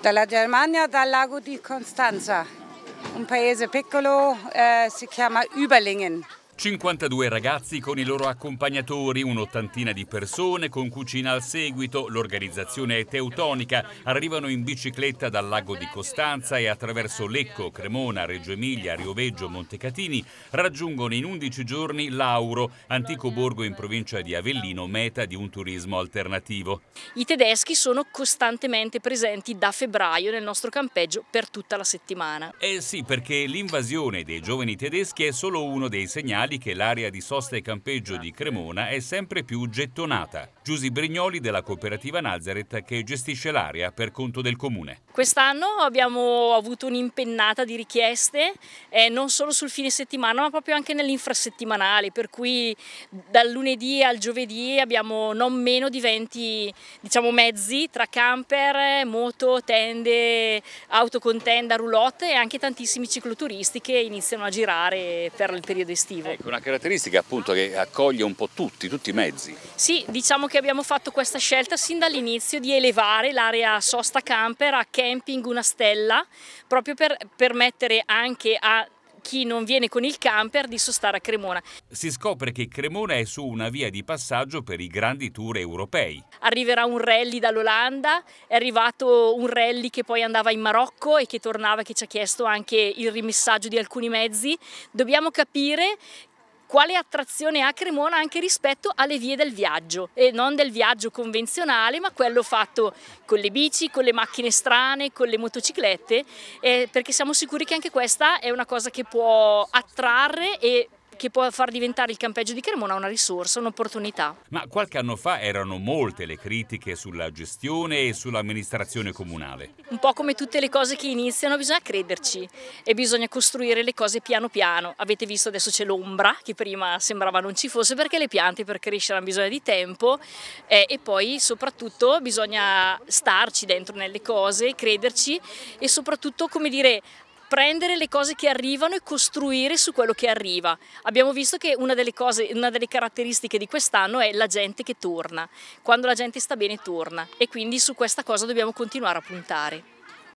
dalla Germania, dal Lago di Constanza. Un paese piccolo, eh, si chiama Überlingen. 52 ragazzi con i loro accompagnatori, un'ottantina di persone con cucina al seguito, l'organizzazione è teutonica, arrivano in bicicletta dal lago di Costanza e attraverso Lecco, Cremona, Reggio Emilia, Rioveggio, Montecatini raggiungono in 11 giorni Lauro, antico borgo in provincia di Avellino, meta di un turismo alternativo. I tedeschi sono costantemente presenti da febbraio nel nostro campeggio per tutta la settimana. Eh sì, perché l'invasione dei giovani tedeschi è solo uno dei segnali giornali che l'area di sosta e campeggio di Cremona è sempre più gettonata. Giusi Brignoli della cooperativa Nazareth che gestisce l'area per conto del comune. Quest'anno abbiamo avuto un'impennata di richieste eh, non solo sul fine settimana ma proprio anche nell'infrasettimanale per cui dal lunedì al giovedì abbiamo non meno di 20 diciamo, mezzi tra camper, moto, tende, auto con tenda, roulotte e anche tantissimi cicloturisti che iniziano a girare per il periodo estivo. Ecco, una caratteristica appunto che accoglie un po' tutti, tutti i mezzi. Sì, diciamo che abbiamo fatto questa scelta sin dall'inizio di elevare l'area sosta camper a camping una stella, proprio per permettere anche a chi non viene con il camper di sostare a Cremona. Si scopre che Cremona è su una via di passaggio per i grandi tour europei. Arriverà un rally dall'Olanda, è arrivato un rally che poi andava in Marocco e che tornava che ci ha chiesto anche il rimessaggio di alcuni mezzi. Dobbiamo capire quale attrazione ha Cremona anche rispetto alle vie del viaggio e non del viaggio convenzionale ma quello fatto con le bici, con le macchine strane, con le motociclette eh, perché siamo sicuri che anche questa è una cosa che può attrarre e che può far diventare il campeggio di Cremona una risorsa, un'opportunità. Ma qualche anno fa erano molte le critiche sulla gestione e sull'amministrazione comunale. Un po' come tutte le cose che iniziano bisogna crederci e bisogna costruire le cose piano piano. Avete visto adesso c'è l'ombra che prima sembrava non ci fosse perché le piante per crescere hanno bisogno di tempo eh, e poi soprattutto bisogna starci dentro nelle cose, crederci e soprattutto come dire prendere le cose che arrivano e costruire su quello che arriva. Abbiamo visto che una delle, cose, una delle caratteristiche di quest'anno è la gente che torna. Quando la gente sta bene torna e quindi su questa cosa dobbiamo continuare a puntare.